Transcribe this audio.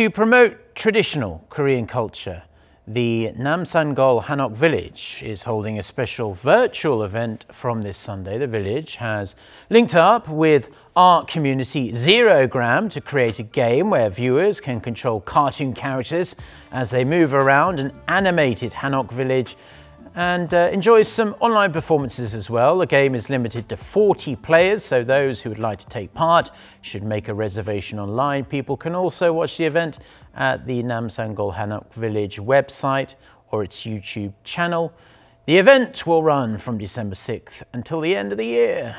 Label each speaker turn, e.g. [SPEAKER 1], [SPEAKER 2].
[SPEAKER 1] To promote traditional Korean culture, the Namsangol Hanok Village is holding a special virtual event from this Sunday. The village has linked up with art community Zero Gram to create a game where viewers can control cartoon characters as they move around an animated Hanok Village and uh, enjoys some online performances as well. The game is limited to 40 players, so those who would like to take part should make a reservation online. People can also watch the event at the Namsangol Hanok Village website or its YouTube channel. The event will run from December 6th until the end of the year.